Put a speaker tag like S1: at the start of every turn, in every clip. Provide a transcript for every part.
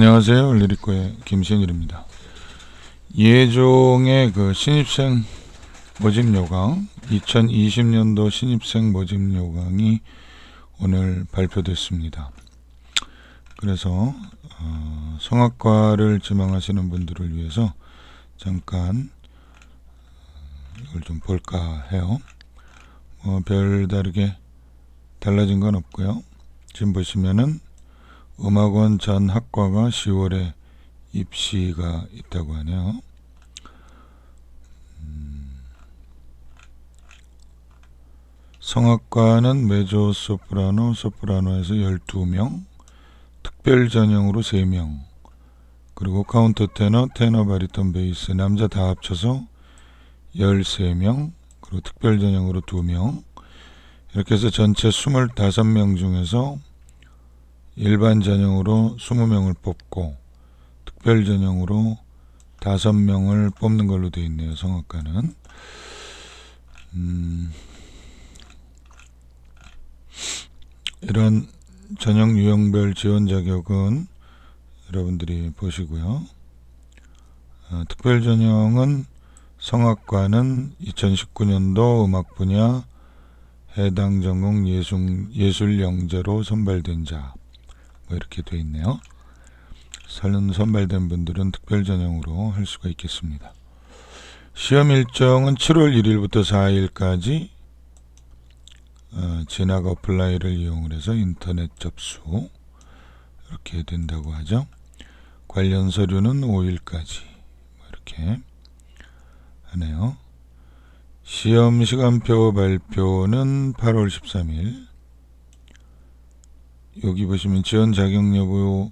S1: 안녕하세요. 리리코의 김신일입니다. 예종의 그 신입생 모집 요강 2020년도 신입생 모집 요강이 오늘 발표됐습니다. 그래서 어, 성악과를 지망하시는 분들을 위해서 잠깐 어, 이걸 좀 볼까 해요. 뭐 별다르게 달라진 건 없고요. 지금 보시면은 음악원 전 학과가 10월에 입시가 있다고 하네요. 음. 성악과는 메조 소프라노, 소프라노에서 12명, 특별 전형으로 3명, 그리고 카운터 테너, 테너 바리톤 베이스, 남자 다 합쳐서 13명, 그리고 특별 전형으로 2명, 이렇게 해서 전체 25명 중에서 일반 전형으로 20명을 뽑고 특별 전형으로 5명을 뽑는 걸로 되어 있네요. 성악가는 음, 이런 전형 유형별 지원 자격은 여러분들이 보시고요. 어, 특별 전형은 성악과는 2019년도 음악 분야 해당 전공 예술, 예술 영재로 선발된 자뭐 이렇게 되어 있네요. 사연 선발된 분들은 특별 전형으로 할 수가 있겠습니다. 시험 일정은 7월 1일부터 4일까지 어, 진학 어플라이를 이용을 해서 인터넷 접수 이렇게 된다고 하죠. 관련 서류는 5일까지 뭐 이렇게 하네요. 시험 시간표 발표는 8월 13일 여기 보시면 지원 자격 여부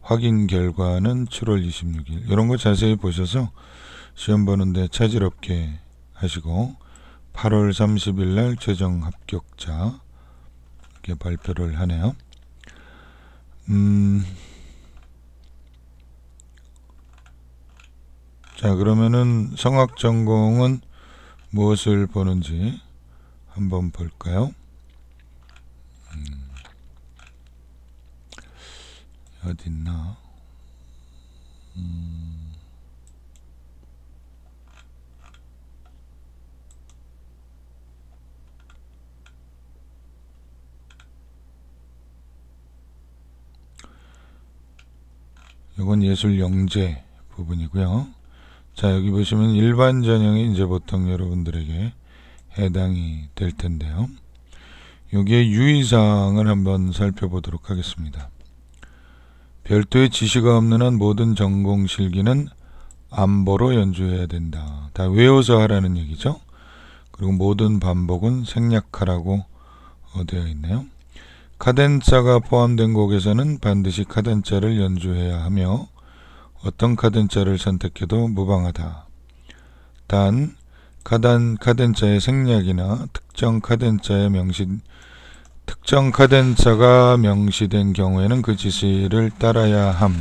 S1: 확인 결과는 7월 26일 이런 거 자세히 보셔서 시험 보는데 차질 없게 하시고 8월 30일 날 최종 합격자 이렇게 발표를 하네요. 음, 자 그러면은 성악 전공은 무엇을 보는지 한번 볼까요? 어딨나? 음. 이건 예술 영재 부분이고요. 자 여기 보시면 일반 전형이 이제 보통 여러분들에게 해당이 될 텐데요. 여기에 유의사항을 한번 살펴보도록 하겠습니다. 별도의 지시가 없는 한 모든 전공실기는 암보로 연주해야 된다. 다 외워서 하라는 얘기죠. 그리고 모든 반복은 생략하라고 어, 되어 있네요. 카덴자가 포함된 곡에서는 반드시 카덴자를 연주해야 하며 어떤 카덴자를 선택해도 무방하다. 단, 카덴 카덴자의 생략이나 특정 카덴자의 명시 특정 카덴사가 명시된 경우에는 그 지시를 따라야 함.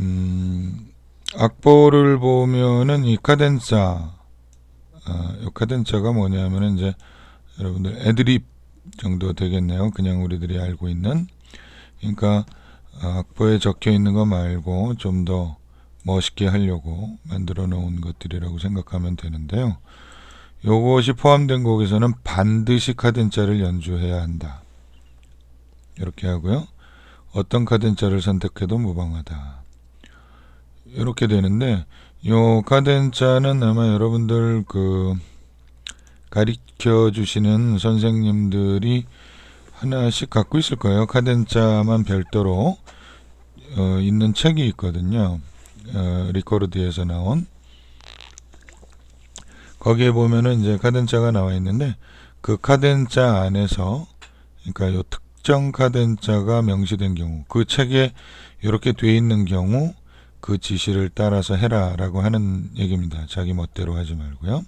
S1: 음, 악보를 보면은 이 카덴사, 아, 어, 이 카덴사가 뭐냐면은 이제 여러분들 애드립 정도 되겠네요. 그냥 우리들이 알고 있는. 그러니까 어, 악보에 적혀 있는 거 말고 좀 더 멋있게 하려고 만들어 놓은 것들이라고 생각하면 되는데요. 요것이 포함된 곡에서는 반드시 카덴자를 연주해야 한다. 이렇게 하고요. 어떤 카덴자를 선택해도 무방하다. 이렇게 되는데 요 카덴자는 아마 여러분들 그 가르쳐 주시는 선생님들이 하나씩 갖고 있을 거예요. 카덴자만 별도로 어, 있는 책이 있거든요. 어, 리코르드에서 나온 거기에 보면은 이제 카덴자가 나와 있는데 그 카덴자 안에서 그러니까 요 특정 카덴자가 명시된 경우 그 책에 이렇게 돼 있는 경우 그 지시를 따라서 해라라고 하는 얘기입니다. 자기 멋대로 하지 말고요.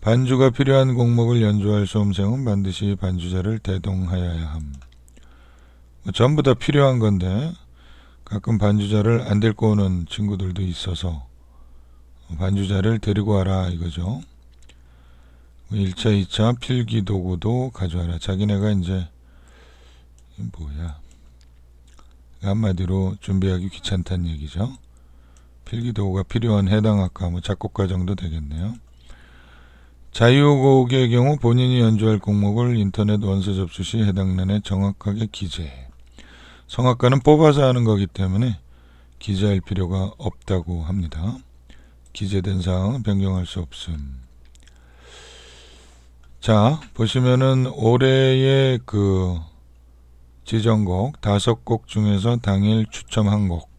S1: 반주가 필요한 곡목을 연주할 수험생은 반드시 반주자를 대동하여야 함. 뭐 전부 다 필요한 건데 가끔 반주자를 안 들고 오는 친구들도 있어서 반주자를 데리고 와라 이거죠. 1차, 2차 필기 도구도 가져와라. 자기네가 이제 뭐야 한마디로 준비하기 귀찮다는 얘기죠. 필기 도구가 필요한 해당 학과 뭐 작곡가 정도 되겠네요. 자유곡의 경우 본인이 연주할 곡목을 인터넷 원서 접수 시 해당란에 정확하게 기재해. 성악가는 뽑아서 하는 거기 때문에 기재할 필요가 없다고 합니다. 기재된 사항은 변경할 수 없음. 자, 보시면은 올해의 그 지정곡 다섯 곡 중에서 당일 추첨 한 곡.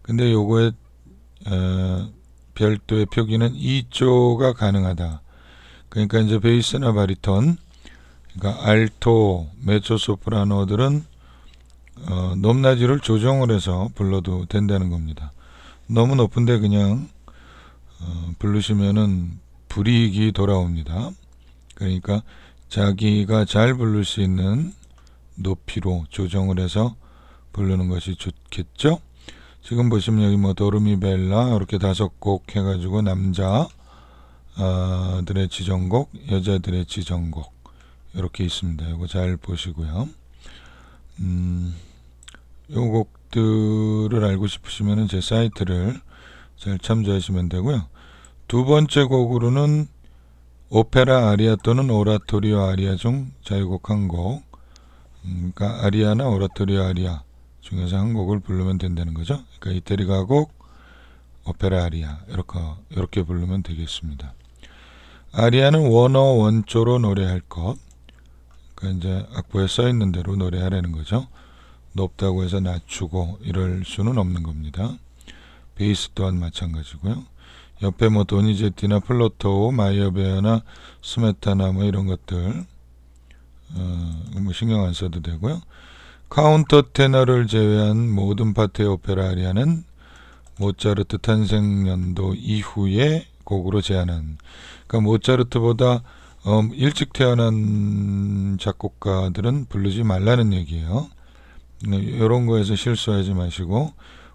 S1: 근데 요거에 에, 별도의 표기는 2조가 가능하다. 그러니까 이제 베이스나 바리톤, 그러니까 알토, 메조소프라노들은 어, 높낮이를 조정을 해서 불러도 된다는 겁니다. 너무 높은데 그냥 어, 부르시면은 불이익이 돌아옵니다. 그러니까 자기가 잘 부를 수 있는 높이로 조정을 해서 부르는 것이 좋겠죠. 지금 보시면 여기 뭐 도르미벨라 이렇게 다섯 곡 해가지고 남자 아, 들의 지정곡, 여자들의 지정곡 이렇게 있습니다. 이거 잘 보시고요. 음, 요 곡들을 알고 싶으시면은 제 사이트를 잘 참조하시면 되고요. 두 번째 곡으로는 오페라 아리아 또는 오라토리오 아리아 중 자유곡 한 곡, 음, 그러니까 아리아나 오라토리오 아리아 중에서 한 곡을 부르면 된다는 거죠. 그러니까 이태리 가곡, 오페라 아리아 이렇게 이렇게 부르면 되겠습니다. 아리아는 원어 원조로 노래할 것, 그러니까 이제 악보에 써 있는 대로 노래하라는 거죠. 높다고 해서 낮추고 이럴 수는 없는 겁니다. 베이스 또한 마찬가지고요. 옆에 뭐 도니제티나 플로토, 마이어베어나 스메타나 뭐 이런 것들 어, 뭐 신경 안 써도 되고요. 카운터 테너를 제외한 모든 파트의 오페라 아리아는 모차르트 탄생년도이후에 곡으로 제안한 그러니까 모차르트보다 어, 일찍 태어난 작곡가들은 부르지 말라는 얘기예요. 이런 네, 거에서 실수하지 마시고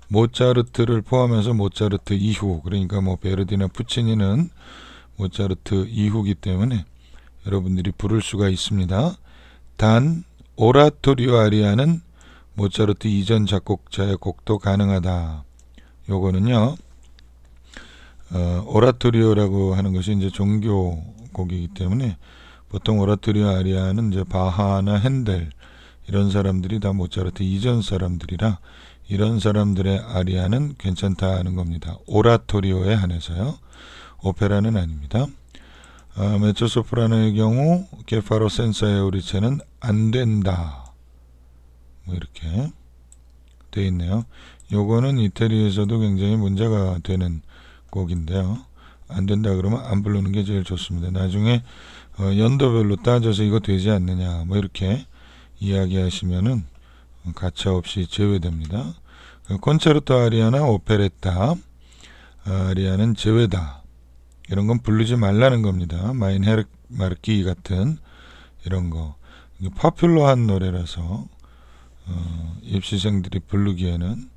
S1: 모차르트를 포함해서 모차르트 이후 그러니까 뭐 베르디나 푸치니는 모차르트 이후기 때문에 여러분들이 부를 수가 있습니다. 단 오라토리오 아리아는 모차르트 이전 작곡자의 곡도 가능하다. 요거는요. 어, 오라토리오라고 하는 것이 이제 종교곡이기 때문에 보통 오라토리오 아리아는 이제 바하나 핸델 이런 사람들이 다 모차르트 이전 사람들이라 이런 사람들의 아리아는 괜찮다는 하 겁니다. 오라토리오에 한해서요. 오페라는 아닙니다. 아, 메조소프라노의 경우 게파로 센서의 우리체는안 된다. 뭐 이렇게 돼 있네요. 요거는 이태리에서도 굉장히 문제가 되는 곡인데요. 안 된다 그러면 안 부르는 게 제일 좋습니다. 나중에 어, 연도별로 따져서 이거 되지 않느냐 뭐 이렇게 이야기하시면은 가차 없이 제외됩니다. 그 콘체르토 아리아나 오페레타 어, 아리아는 제외다. 이런 건 부르지 말라는 겁니다. 마인 헤르 마르키 같은 이런 거. 파퓰러한 노래라서 어, 입시생들이 부르기에는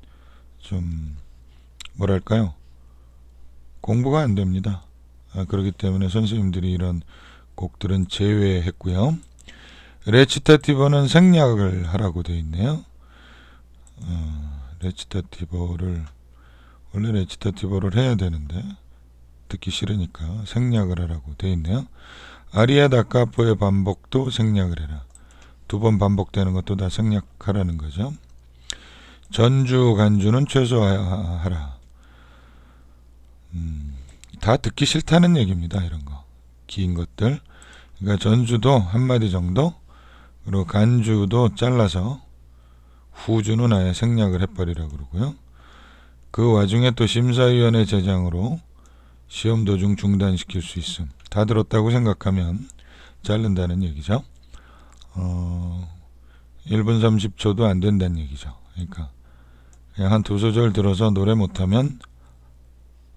S1: 좀 뭐랄까요? 공부가 안 됩니다. 아, 그렇기 때문에 선생님들이 이런 곡들은 제외했고요. 레치타티버는 생략을 하라고 되어 있네요. 어, 레치타티버를 원래 레치타티버를 해야 되는데 듣기 싫으니까 생략을 하라고 되어 있네요. 아리아 다카포의 반복도 생략을 해라. 두 번 반복되는 것도 다 생략하라는 거죠. 전주 간주는 최소화하라. 음, 다 듣기 싫다는 얘기입니다. 이런 거. 긴 것들. 그러니까 전주도 한마디 정도 그리고 간주도 잘라서 후주는 아예 생략을 해버리라 그러고요. 그 와중에 또 심사위원회 제장으로 시험 도중 중단시킬 수 있음. 다 들었다고 생각하면 자른다는 얘기죠. 어, 1분 30초도 안 된다는 얘기죠. 그러니까 그냥 한두 소절 들어서 노래 못하면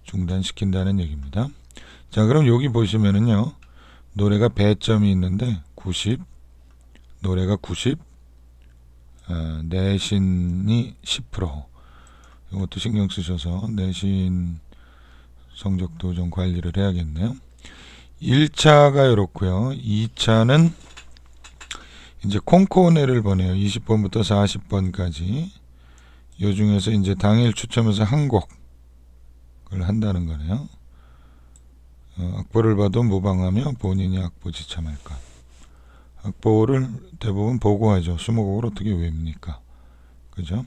S1: 중단시킨다는 얘기입니다. 자 그럼 여기 보시면은요. 노래가 배점이 있는데 90, 노래가 90, 어, 내신이 10%. 이것도 신경 쓰셔서 내신 성적도 좀 관리를 해야겠네요. 1차가 이렇고요. 2차는 이제 콩코네를 보내요. 20번부터 40번까지. 요 중에서 이제 당일 추첨해서 한 곡을 한다는 거네요. 어, 악보를 봐도 무방하며 본인이 악보 지참할까. 악보를 대부분 보고하죠. 수목곡을 어떻게 외웁니까? 그죠?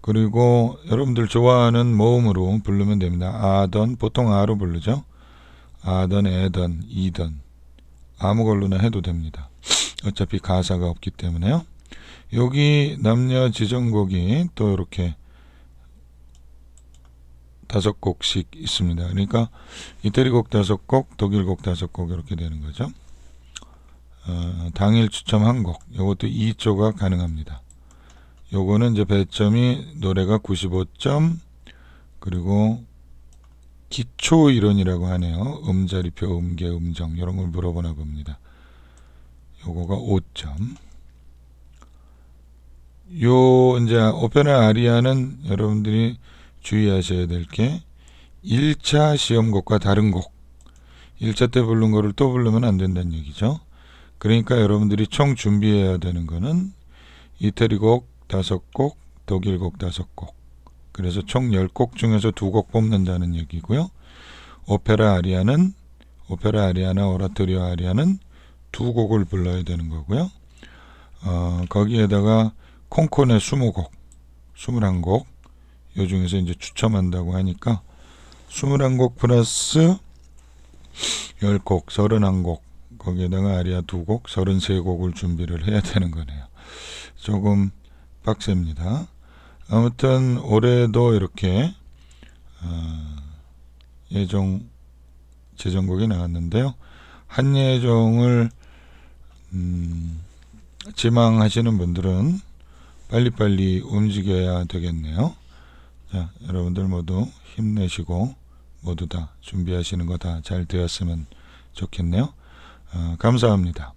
S1: 그리고 여러분들 좋아하는 모음으로 부르면 됩니다. 아던 보통 아로 부르죠. 아던 에던 이던 아무 걸로나 해도 됩니다. 어차피 가사가 없기 때문에요. 여기 남녀 지정곡이 또 이렇게 다섯 곡씩 있습니다. 그러니까 이태리 곡 다섯 곡, 독일 곡 다섯 곡 이렇게 되는 거죠. 어, 당일 추첨 한 곡, 이것도 2조가 가능합니다. 요거는 이제 배점이 노래가 95점 그리고 기초 이론이라고 하네요. 음자리표, 음계, 음정 이런 걸 물어보나 봅니다. 요거가 5점. 요 이제 오페라 아리아는 여러분들이 주의하셔야 될 게 1차 시험곡과 다른 곡 1차 때 부른 거를 또 부르면 안 된다는 얘기죠. 그러니까 여러분들이 총 준비해야 되는 거는 이태리 곡 다섯 곡, 독일 곡 다섯 곡. 그래서 총 열 곡 중에서 두 곡 뽑는다는 얘기고요. 오페라 아리아는 오페라 아리아나 오라토리오 아리아는 두 곡을 불러야 되는 거고요. 어, 거기에다가 콩콘의 20곡, 21곡 요 중에서 이제 추첨한다고 하니까 21곡 플러스 10곡, 31곡 거기에다가 아리아 두 곡, 33곡을 준비를 해야 되는 거네요. 조금 빡셉니다. 아무튼 올해도 이렇게 어, 예종 재정곡이 나왔는데요. 한예종을 음, 지망하시는 분들은 빨리빨리 움직여야 되겠네요. 자, 여러분들 모두 힘내시고 모두 다 준비하시는 거 다 잘 되었으면 좋겠네요. 어, 감사합니다.